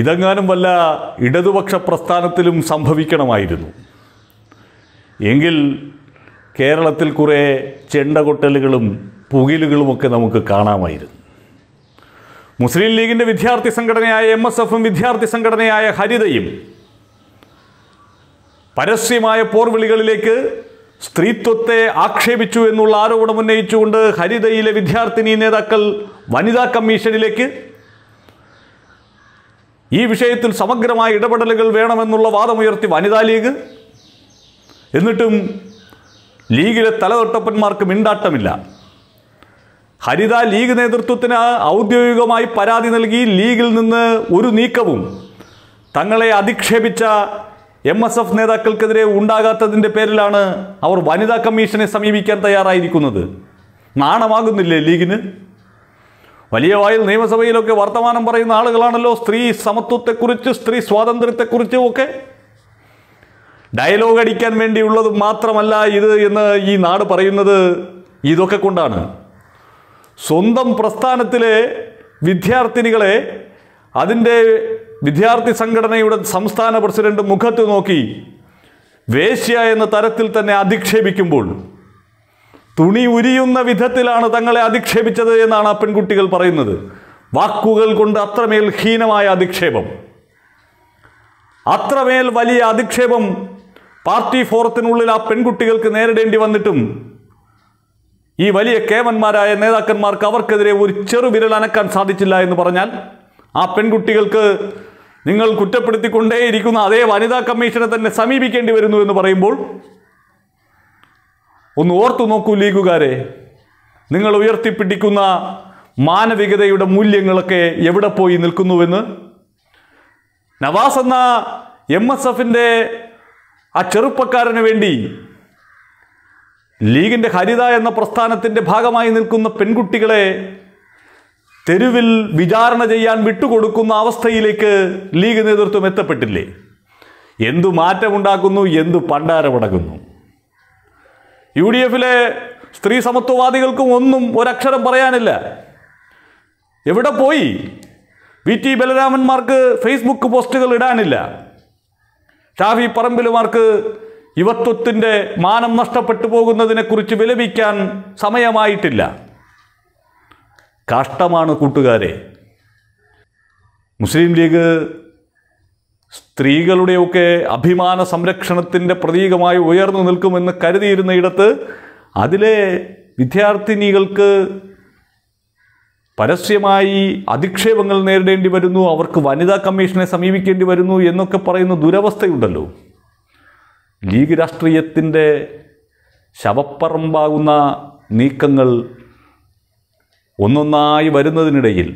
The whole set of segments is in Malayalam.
ഇതെങ്ങാനും വല്ല ഇടതുപക്ഷ പ്രസ്ഥാനത്തിലും സംഭവിക്കണമായിരുന്നു എങ്കിൽ കേരളത്തിൽ കുറേ ചെണ്ടകൊട്ടലുകളും പുകിലുകളുമൊക്കെ നമുക്ക് കാണാമായിരുന്നു മുസ്ലിം ലീഗിൻ്റെ വിദ്യാർത്ഥി സംഘടനയായ എം എസ് എഫും വിദ്യാർത്ഥി സംഘടനയായ ഹരിതയും പരസ്യമായ പോർവിളികളിലേക്ക് സ്ത്രീത്വത്തെ ആക്ഷേപിച്ചു എന്നുള്ള ആരോപണം ഉന്നയിച്ചുകൊണ്ട് ഹരിതയിലെ വിദ്യാർത്ഥിനി നേതാക്കൾ വനിതാ കമ്മീഷനിലേക്ക് ഈ വിഷയത്തിൽ സമഗ്രമായ ഇടപെടലുകൾ വേണമെന്നുള്ള വാദമുയർത്തി വനിതാ ലീഗ് എന്നിട്ടും ലീഗിലെ തലതൊട്ടപ്പന്മാർക്ക് മിണ്ടാട്ടമില്ല ഹരിത ലീഗ് നേതൃത്വത്തിന് ഔദ്യോഗികമായി പരാതി നൽകി ലീഗിൽ നിന്ന് ഒരു നീക്കവും തങ്ങളെ അധിക്ഷേപിച്ച എം എസ് എഫ് നേതാക്കൾക്കെതിരെ ഉണ്ടാകാത്തതിൻ്റെ പേരിലാണ് അവർ വനിതാ കമ്മീഷനെ സമീപിക്കാൻ തയ്യാറായിരിക്കുന്നത് നാണമാകുന്നില്ലേ ലീഗിന് വലിയ വായിൽ നിയമസഭയിലൊക്കെ വർത്തമാനം പറയുന്ന ആളുകളാണല്ലോ സ്ത്രീ സമത്വത്തെക്കുറിച്ച് സ്ത്രീ സ്വാതന്ത്ര്യത്തെക്കുറിച്ചും ഒക്കെ ഡയലോഗ് അടിക്കാൻ വേണ്ടിയുള്ളത് മാത്രമല്ല ഇത് എന്ന് ഈ നാട് പറയുന്നത് ഇതൊക്കെ കൊണ്ടാണ് സ്വന്തം പ്രസ്ഥാനത്തിലെ വിദ്യാർത്ഥിനികളെ അതിൻ്റെ വിദ്യാർത്ഥി സംഘടനയുടെ സംസ്ഥാന പ്രസിഡന്റ് മുഖത്ത് നോക്കി വേശ്യ എന്ന തരത്തിൽ തന്നെ അധിക്ഷേപിക്കുമ്പോൾ തുണി ഉരിയുന്ന വിധത്തിലാണ് തങ്ങളെ അധിക്ഷേപിച്ചത് എന്നാണ് ആ പെൺകുട്ടികൾ പറയുന്നത് വാക്കുകൾ കൊണ്ട് അത്രമേൽ ഹീനമായ അധിക്ഷേപം അത്രമേൽ വലിയ അധിക്ഷേപം പാർട്ടി ഫോറത്തിനുള്ളിൽ ആ പെൺകുട്ടികൾക്ക് നേരിടേണ്ടി വന്നിട്ടും ഈ വലിയ കേമന്മാരായ നേതാക്കന്മാർക്ക് അവർക്കെതിരെ ഒരു ചെറുവിരൽ അനക്കാൻ സാധിച്ചില്ല എന്ന് പറഞ്ഞാൽ ആ പെൺകുട്ടികൾക്ക് നിങ്ങൾ കുറ്റപ്പെടുത്തിക്കൊണ്ടേയിരിക്കുന്ന അതേ വനിതാ കമ്മീഷനെ തന്നെ സമീപിക്കേണ്ടി വരുന്നു എന്ന് പറയുമ്പോൾ ഒന്ന് ഓർത്തു നോക്കൂ ലീഗുകാരെ നിങ്ങൾ ഉയർത്തിപ്പിടിക്കുന്ന മാനവികതയുടെ മൂല്യങ്ങളൊക്കെ എവിടെ പോയി നിൽക്കുന്നുവെന്ന് നവാസ് എന്ന എം എസ് എഫിൻ്റെ ആ ചെറുപ്പക്കാരന് വേണ്ടി ലീഗിൻ്റെ ഹരിത എന്ന പ്രസ്ഥാനത്തിൻ്റെ ഭാഗമായി നിൽക്കുന്ന പെൺകുട്ടികളെ തെരുവിൽ വിചാരണ ചെയ്യാൻ വിട്ടുകൊടുക്കുന്ന അവസ്ഥയിലേക്ക് ലീഗ് നേതൃത്വം എത്തപ്പെട്ടില്ലേ എന്തു മാറ്റമുണ്ടാക്കുന്നു എന്തു പണ്ടാരമടങ്ങുന്നു യു ഡി എഫിലെ സ്ത്രീ സമത്വവാദികൾക്കും ഒന്നും ഒരക്ഷരം പറയാനില്ല എവിടെ പോയി വി ടി ബലരാമന്മാർക്ക് ഫേസ്ബുക്ക് പോസ്റ്റുകൾ ഇടാനില്ല ഷാഫി പറമ്പിലുമാർക്ക് യുവത്വത്തിൻ്റെ മാനം നഷ്ടപ്പെട്ടു പോകുന്നതിനെക്കുറിച്ച് വിലപിക്കാൻ സമയമായിട്ടില്ല കഷ്ടമാണ് കൂട്ടുകാരെ മുസ്ലിം ലീഗ് സ്ത്രീകളുടെയൊക്കെ അഭിമാന സംരക്ഷണത്തിൻ്റെ പ്രതീകമായി ഉയർന്നു നിൽക്കുമെന്ന് ഇടത്ത് അതിലെ വിദ്യാർത്ഥിനികൾക്ക് പരസ്യമായി അധിക്ഷേപങ്ങൾ നേരിടേണ്ടി വരുന്നു അവർക്ക് വനിതാ കമ്മീഷനെ സമീപിക്കേണ്ടി വരുന്നു എന്നൊക്കെ പറയുന്ന ദുരവസ്ഥയുണ്ടല്ലോ ലീഗ് രാഷ്ട്രീയത്തിൻ്റെ ശവപ്പറമ്പാകുന്ന നീക്കങ്ങൾ ഒന്നൊന്നായി വരുന്നതിനിടയിൽ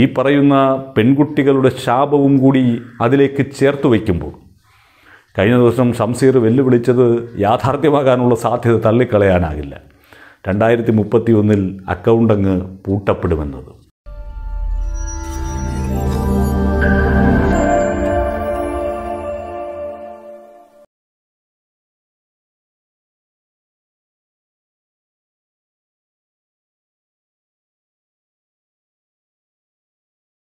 ഈ പറയുന്ന പെൺകുട്ടികളുടെ ശാപവും കൂടി അതിലേക്ക് ചേർത്ത് വയ്ക്കുമ്പോൾ കഴിഞ്ഞ ദിവസം ഷംസീർ വെല്ലുവിളിച്ചത് യാഥാർത്ഥ്യമാകാനുള്ള സാധ്യത തള്ളിക്കളയാനാകില്ല രണ്ടായിരത്തി മുപ്പത്തി ഒന്നിൽ അക്കൗണ്ടങ്ങ് പൂട്ടപ്പെടുമെന്നത്